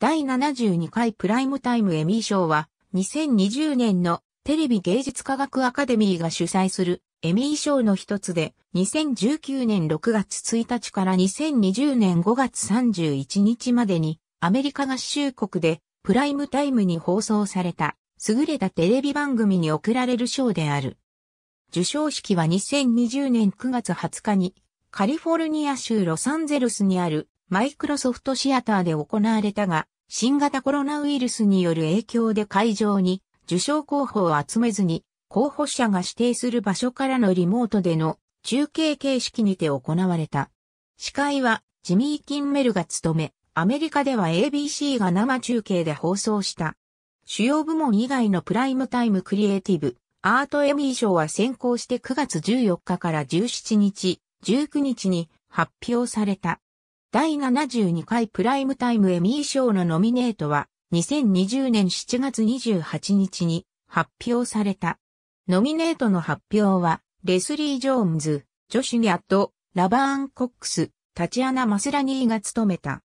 第72回プライムタイムエミー賞は、2020年のテレビ芸術科学アカデミーが主催するエミー賞の一つで、2019年6月1日から2020年5月31日までに、アメリカ合衆国でプライムタイムに放送された、優れたテレビ番組に贈られる賞である。受賞式は2020年9月20日に、カリフォルニア州ロサンゼルスにあるマイクロソフトシアターで行われたが、新型コロナウイルスによる影響で会場に受賞候補を集めずに、候補者が指定する場所からのリモートでの中継形式にて行われた。司会はジミー・キンメルが務め、アメリカでは ABC が生中継で放送した。主要部門以外のプライムタイムクリエイティブ、アートエミー賞は先行して9月14日から17日、19日に発表された。第72回プライムタイムエミー賞のノミネートは2020年7月28日に発表された。ノミネートの発表は、レスリー・ジョーンズ、ジョシュ・ニャット、ラバーン・コックス、タチアナ・マスラニーが務めた。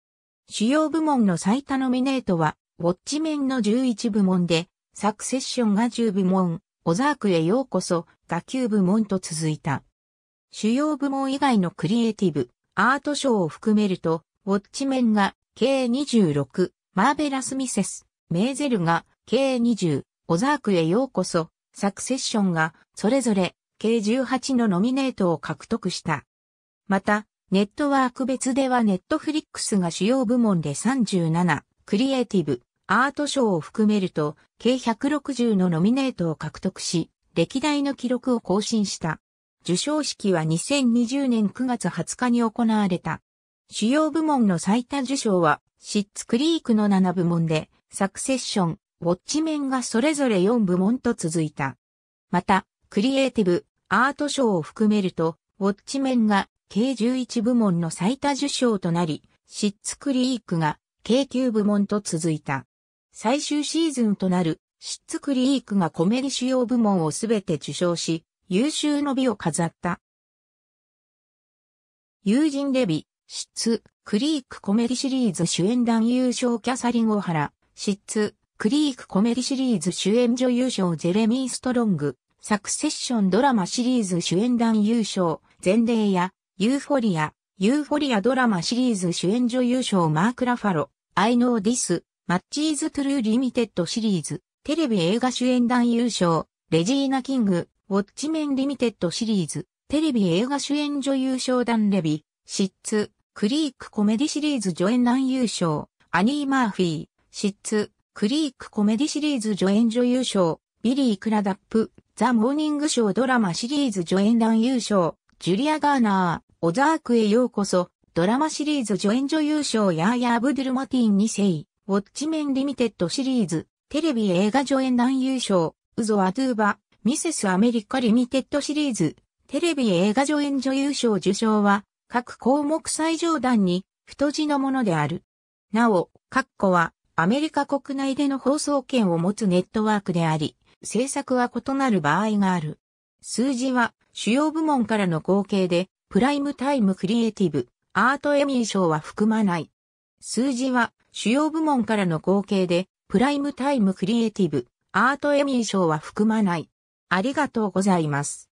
主要部門の最多ノミネートは、ウォッチメンの11部門で、サクセッションが10部門、オザークへようこそが9部門と続いた。主要部門以外のクリエイティブ、アート賞を含めると、ウォッチメンが計26、マーベラス・ミセス、メーゼルが計20、オザークへようこそ、サクセッションがそれぞれ計18のノミネートを獲得した。また、ネットワーク別ではネットフリックスが主要部門で37、クリエイティブ、アート賞を含めると、計160のノミネートを獲得し、歴代の記録を更新した。受賞式は2020年9月20日に行われた。主要部門の最多受賞は、シッツクリークの7部門で、サクセッション、ウォッチメンがそれぞれ4部門と続いた。また、クリエイティブ、アート賞を含めると、ウォッチメンが計11部門の最多受賞となり、シッツクリークが計9部門と続いた。最終シーズンとなる、シッツクリークがコメディ主要部門をすべて受賞し、優秀の美を飾った。友人レビ、失、クリークコメディシリーズ主演男優賞キャサリン・オハラ、失、クリークコメディシリーズ主演女優賞ジェレミー・ストロング、サクセッションドラマシリーズ主演男優賞、前例や、ユーフォリア、ユーフォリアドラマシリーズ主演女優賞マーク・ラファロ、アイノー・ディス、マッチーズ・トゥルー・リミテッドシリーズ、テレビ映画主演男優賞、レジーナ・キング、ウォッチメンリミテッドシリーズ、テレビ映画主演女優賞ダンレビ、シッツ、クリークコメディシリーズ助演男優賞、アニー・マーフィー、シッツ、クリークコメディシリーズ助演女優賞、ビリー・クラダップ、ザ・モーニングショードラマシリーズ助演男優賞、ジュリア・ガーナー、オザークへようこそ、ドラマシリーズ助演女優賞ヤーヤー・ブドゥル・マティン2世、ウォッチメン・リミテッドシリーズ、テレビ映画助演男優賞、ウゾ・アドゥーバ、ミセスアメリカリミテッドシリーズ、テレビ映画助演女優賞受賞は、各項目最上段に、太字のものである。なお、ッコは、アメリカ国内での放送権を持つネットワークであり、制作は異なる場合がある。数字は、主要部門からの合計で、プライムタイムクリエイティブ、アートエミー賞は含まない。数字は、主要部門からの合計で、プライムタイムクリエイティブ、アートエミー賞は含まない。ありがとうございます。